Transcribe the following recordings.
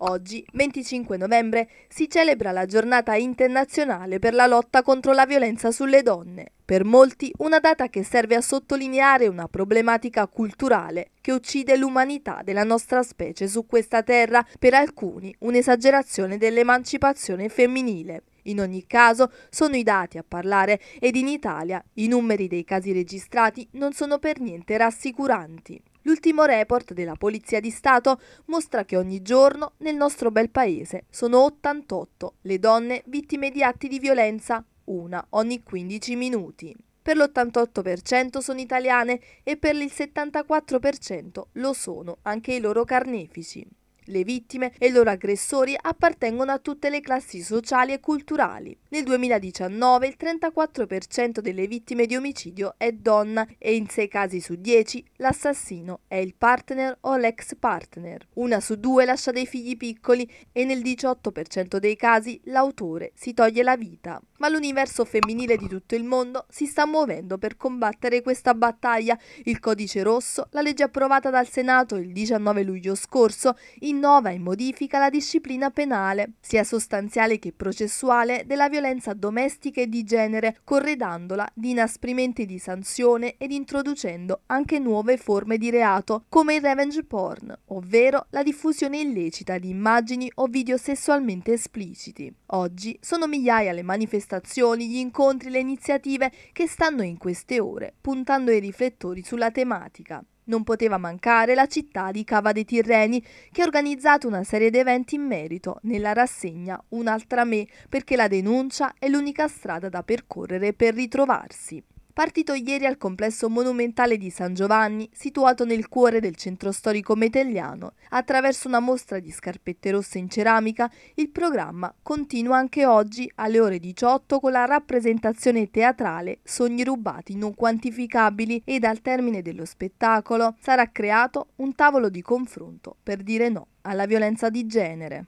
Oggi, 25 novembre, si celebra la giornata internazionale per la lotta contro la violenza sulle donne. Per molti una data che serve a sottolineare una problematica culturale che uccide l'umanità della nostra specie su questa terra, per alcuni un'esagerazione dell'emancipazione femminile. In ogni caso sono i dati a parlare ed in Italia i numeri dei casi registrati non sono per niente rassicuranti. L'ultimo report della Polizia di Stato mostra che ogni giorno nel nostro bel paese sono 88 le donne vittime di atti di violenza, una ogni 15 minuti. Per l'88% sono italiane e per il 74% lo sono anche i loro carnefici. Le vittime e i loro aggressori appartengono a tutte le classi sociali e culturali. Nel 2019 il 34% delle vittime di omicidio è donna e in 6 casi su 10 l'assassino è il partner o l'ex partner. Una su due lascia dei figli piccoli e nel 18% dei casi l'autore si toglie la vita. Ma l'universo femminile di tutto il mondo si sta muovendo per combattere questa battaglia. Il codice rosso, la legge approvata dal Senato il 19 luglio scorso, in innova e modifica la disciplina penale, sia sostanziale che processuale, della violenza domestica e di genere, corredandola di inasprimenti di sanzione ed introducendo anche nuove forme di reato, come il revenge porn, ovvero la diffusione illecita di immagini o video sessualmente espliciti. Oggi sono migliaia le manifestazioni, gli incontri, le iniziative che stanno in queste ore puntando i riflettori sulla tematica. Non poteva mancare la città di Cava dei Tirreni, che ha organizzato una serie di eventi in merito nella rassegna Un'altra me, perché la denuncia è l'unica strada da percorrere per ritrovarsi partito ieri al complesso monumentale di San Giovanni, situato nel cuore del centro storico metelliano. Attraverso una mostra di scarpette rosse in ceramica, il programma continua anche oggi alle ore 18 con la rappresentazione teatrale Sogni rubati non quantificabili ed al termine dello spettacolo sarà creato un tavolo di confronto per dire no alla violenza di genere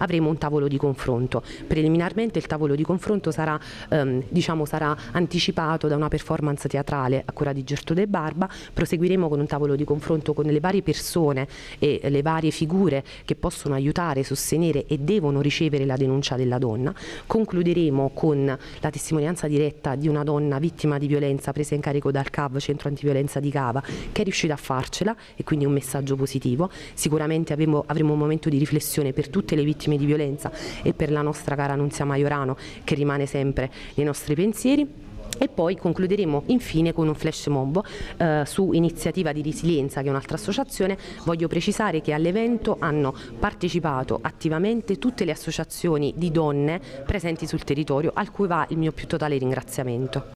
avremo un tavolo di confronto. Preliminarmente il tavolo di confronto sarà, ehm, diciamo, sarà, anticipato da una performance teatrale a cura di Gertrude Barba, proseguiremo con un tavolo di confronto con le varie persone e le varie figure che possono aiutare, sostenere e devono ricevere la denuncia della donna, concluderemo con la testimonianza diretta di una donna vittima di violenza presa in carico dal CAV, Centro Antiviolenza di Cava, che è riuscita a farcela e quindi un messaggio positivo. Sicuramente avremo, avremo un momento di riflessione per tutte le vittime vittime di violenza e per la nostra cara Nunzia Maiorano che rimane sempre nei nostri pensieri. E poi concluderemo infine con un flash mob eh, su iniziativa di Resilienza, che è un'altra associazione. Voglio precisare che all'evento hanno partecipato attivamente tutte le associazioni di donne presenti sul territorio, al cui va il mio più totale ringraziamento.